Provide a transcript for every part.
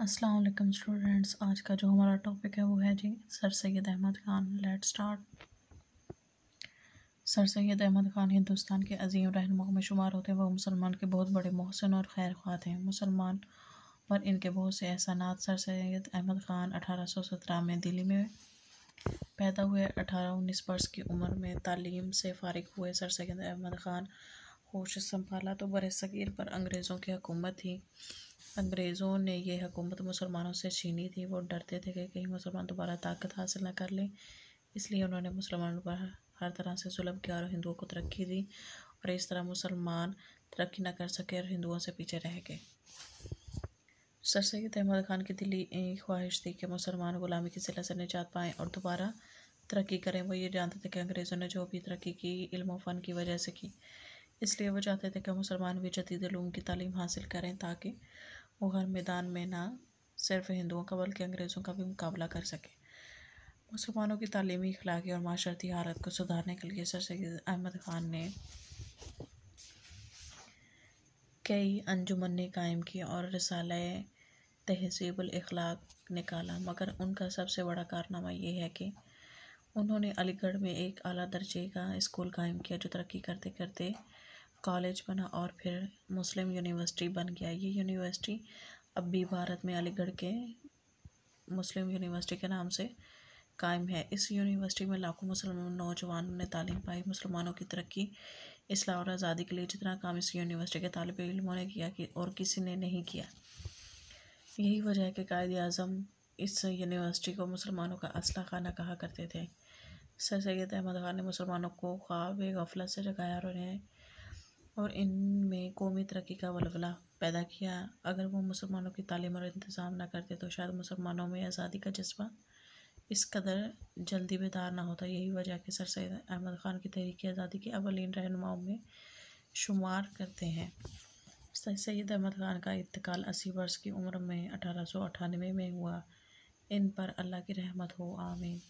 Aslam students आज का जो हमारा टॉपिक है वो है जी sir Syed Ahmed Khan let start sir Syed Ahmed Khan Hindustan के अजीम रहनुमा में शुमार होते हैं वह मुसलमान के बहुत बड़े मोहसिन और खैर खवा थे मुसलमान पर इनके बहुत से एहसानात सर सैद अहमद खान अठारह सौ सत्रह में दिल्ली में पैदा हुए अठारह उन्नीस वर्ष की उम्र में तालीम से फारिग हुए सर सैद अहमद खान होश संभाला तो बर सगीर पर अंग्रेज़ों की हुकूमत थी अंग्रेज़ों ने ये हुकूमत मुसलमानों से छीनी थी वो डरते थे कि कहीं मुसलमान दोबारा ताकत हासिल न कर लें इसलिए उन्होंने मुसलमानों पर हर तरह से जुलम किया और हिंदुओं को तरक्की दी और इस तरह मुसलमान तरक्की न कर सके और हिंदुओं से पीछे रह गए सर सैद अहमद खान की दिली ख्वाहिश थी कि मुसलमान गुलामी की सिला से निजात पाएँ और दोबारा तरक्की करें वो ये जानते थे कि अंग्रेज़ों ने जो भी तरक्की की इल्म फ़न की वजह से की इसलिए वो चाहते थे कि मुसलमान भी जदीद की तालीम हासिल करें ताकि वो हर मैदान में ना सिर्फ हिंदुओं का बल्कि अंग्रेज़ों का भी मुकाबला कर सके मुसलमानों की तलीमी अखलाकी और माशरती हालत को सुधारने के लिए सर सैद अहमद ख़ान ने कई अंजुमनें कायम किए और रसाल तहजीबलाक निकाला मगर उनका सबसे बड़ा कारनामा ये है कि उन्होंने अलीगढ़ में एक अली दर्जे का स्कूल कायम किया जो तरक्की करते करते कॉलेज बना और फिर मुस्लिम यूनिवर्सिटी बन गया ये यूनिवर्सिटी अब भी भारत में अलीगढ़ के मुस्लिम यूनिवर्सिटी के नाम से कायम है इस यूनिवर्सिटी में लाखों मुसलमान नौजवानों ने तालीम पाई मुसलमानों की तरक्की इस्लाम और आज़ादी के लिए जितना काम इस यूनिवर्सिटी के तालब इलमों ने किया कि और किसी ने नहीं किया यही वजह है कि कायद अजम इस यूनिवर्सिटी को मुसलमानों का असला खाना कहा करते थे सर सैद अहमद खान ने मुसलमानों को ख्वाब गफलत से जगाया और उन्हें और इन में कौमी तरक्की का वलवला पैदा किया अगर वो मुसलमानों की तालीम और इंतज़ाम ना करते तो शायद मुसलमानों में आज़ादी का जज्बा इस कदर जल्दी बेदार ना होता यही वजह कि सर सैद अहमद ख़ान की तहरीक आज़ादी के अवलिन रहनुमाओं में शुमार करते हैं सैद अहमद ख़ान का इंतकाल अस्सी वर्ष की उम्र में अठारह सौ अठानवे में हुआ इन पर अल्लाह की रहमत हो आमीन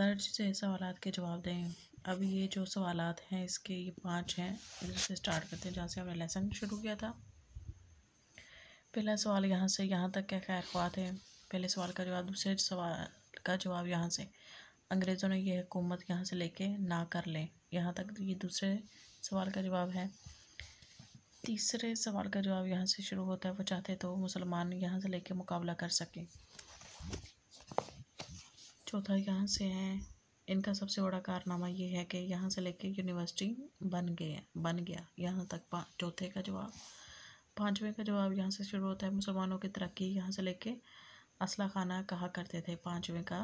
दर्ज से सवाल के जवाब दें अब ये जो सवालत हैं इसके ये पांच हैं इधर से स्टार्ट करते हैं जहाँ से हमने लेसन शुरू किया था पहला सवाल यहाँ से यहाँ तक क्या खैर ख्वा थे पहले सवाल का जवाब दूसरे सवाल का जवाब यहाँ से अंग्रेज़ों ने यह हुकूमत यहाँ से लेके ना कर लें यहाँ तक ये दूसरे सवाल का जवाब है तीसरे सवाल का जवाब यहाँ से शुरू होता है वो चाहते तो मुसलमान यहाँ से लेके मुकाबला कर सकें चौथा यहाँ से है इनका सबसे बड़ा कारनामा ये है कि यहाँ से लेके यूनिवर्सिटी बन गए बन गया यहाँ तक चौथे का जवाब पाँचवें का जवाब यहाँ से शुरू होता है मुसलमानों की तरक्की यहाँ से लेके असला खाना कहा करते थे पाँचवें का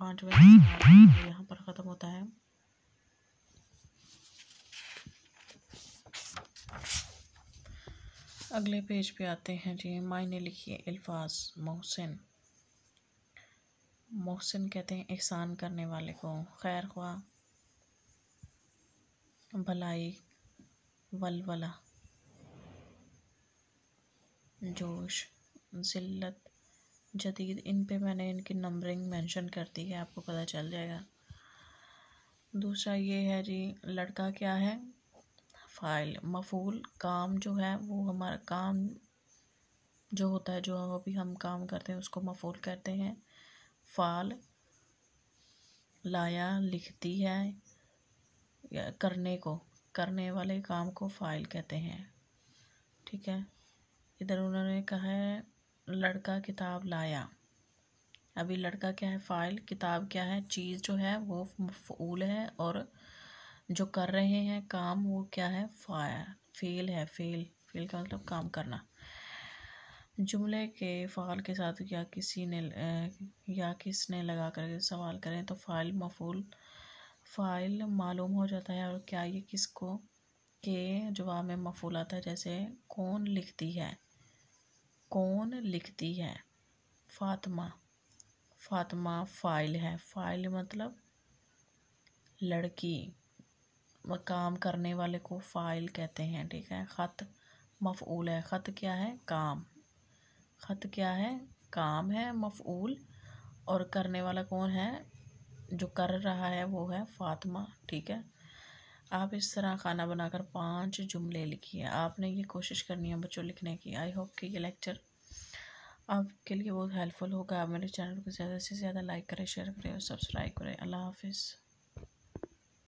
पाँचवें यहाँ पर ख़त्म होता है अगले पेज पे आते हैं जी मायने लिखिए अल्फाज मोहसिन मोहसिन कहते हैं एहसान करने वाले को खैर ख्वा भलाई वलवला जोश ज़िल्लत जदीद इन पे मैंने इनकी नंबरिंग मेंशन कर दी है आपको पता चल जाएगा दूसरा ये है जी लड़का क्या है फ़ाइल मफूल काम जो है वो हमारा काम जो होता है जो अभी हम काम करते हैं उसको मफूल करते हैं फ़ाल लाया लिखती है करने को करने वाले काम को फ़ाइल कहते हैं ठीक है इधर उन्होंने कहा है लड़का किताब लाया अभी लड़का क्या है फ़ाइल किताब क्या है चीज़ जो है वो फूल है और जो कर रहे हैं काम वो क्या है फाइल फेल है फेल फेल का मतलब काम करना जुमले के फ़ाल के साथ या किसी ने या किसने लगा कर सवाल करें तो फ़ाइल मफूल फ़ाइल मालूम हो जाता है और क्या ये किसको के जवाब में मफूल आता है जैसे कौन लिखती है कौन लिखती है फातिमा फातिमा फ़ाइल है फ़ाइल मतलब लड़की काम करने वाले को फ़ाइल कहते हैं ठीक है ख़त मफूल है ख़त क्या है काम ख़त क्या है काम है मफ़ूल और करने वाला कौन है जो कर रहा है वो है फातिमा ठीक है आप इस तरह खाना बनाकर पांच जुमले लिखिए आपने ये कोशिश करनी है बच्चों लिखने की आई होप कि ये लेक्चर आपके लिए बहुत हेल्पफुल होगा आप मेरे चैनल को ज़्यादा से ज़्यादा लाइक करें शेयर करें और सब्सक्राइब करें अल्लाह हाफिज़